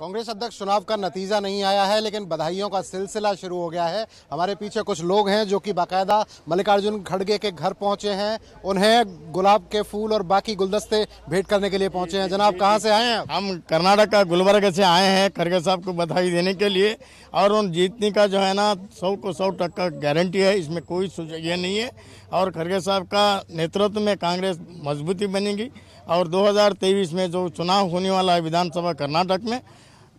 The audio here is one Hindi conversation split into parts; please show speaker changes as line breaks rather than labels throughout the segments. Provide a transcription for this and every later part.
कांग्रेस अध्यक्ष चुनाव का नतीजा नहीं आया है लेकिन बधाइयों का सिलसिला शुरू हो गया है हमारे पीछे कुछ लोग हैं जो कि बाकायदा मल्लिकार्जुन खड़गे के घर पहुंचे हैं उन्हें गुलाब के फूल और बाकी गुलदस्ते भेंट करने के लिए पहुंचे हैं जनाब कहाँ से आए हैं हम कर्नाटक का गुलबर्ग
से आए हैं खड़गे साहब को बधाई देने के लिए और उन जीतने का जो है ना सौ को सौ टक्का गारंटी है इसमें कोई ये नहीं है और खड़गे साहब का नेतृत्व में कांग्रेस मजबूती बनेगी और दो में जो चुनाव होने वाला है विधानसभा कर्नाटक में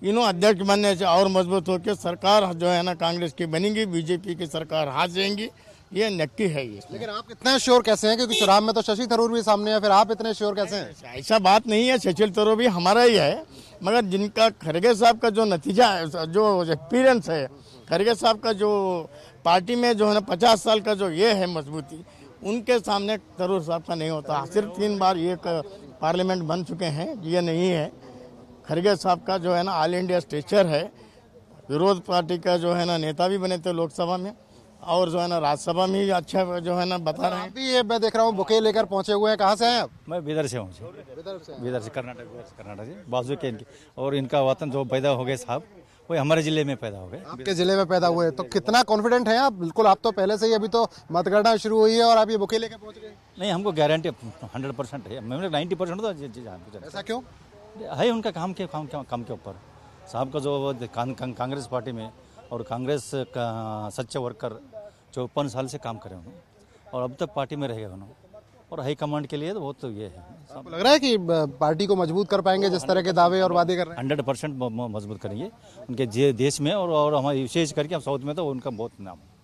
इन्हों अध्यक्ष बनने से और मजबूत होकर सरकार जो है ना कांग्रेस की बनेगी बीजेपी की सरकार हाथ जाएंगी ये नक्की है ये लेकिन आप इतना श्योर कैसे हैं क्योंकि चुनाव में तो शशि थरूर भी सामने है फिर आप इतने श्योर कैसे हैं ऐसा बात नहीं है शशि थरूर भी हमारा ही है मगर जिनका खरगे साहब का जो नतीजा जो एक्सपीरियंस है खरगे साहब का जो पार्टी में जो है ना पचास साल का जो ये है मजबूती उनके सामने थरूर साहब का नहीं होता सिर्फ तीन बार ये पार्लियामेंट बन चुके हैं ये नहीं है खरगे साहब का जो है ना ऑल इंडिया स्ट्रेचर है विरोध पार्टी का जो है ना नेता भी बने थे लोकसभा में और जो है ना राज्यसभा में भी अच्छा जो है ना बता रहे हैं अभी ये मैं देख रहा हूँ बुके लेकर पहुंचे हुए हैं कहाँ
से हैं आप मैं बिदर से हूँ बिदर से कर्नाटक कर्नाटक से बाजू के इनके और इनका वतन जो पैदा हो गए साहब वो हमारे जिले में पैदा हो गए आपके जिले
में पैदा हुए तो कितना कॉन्फिडेंट है आप बिल्कुल आप तो पहले से ही अभी तो मतगणना शुरू हुई है और आप ये बुके लेकर पहुँच
गए नहीं हमको गारंटी हंड्रेड परसेंट है नाइन्टी परसेंट तो ऐसा क्यों है उनका काम के काम, काम के ऊपर साहब का जो कांग्रेस पार्टी में और कांग्रेस का सच्चे वर्कर चौपन साल से काम करे उन्होंने और अब तक पार्टी में रह गए उन्होंने और हाई कमांड के लिए तो बहुत तो ये है आपको लग रहा है कि पार्टी को मजबूत कर पाएंगे जिस तरह के दावे और वादे कर रहे हैं हंड्रेड परसेंट मजबूत करेंगे उनके देश में और, और हमारे विशेष करके हम साउथ में तो उनका बहुत नाम है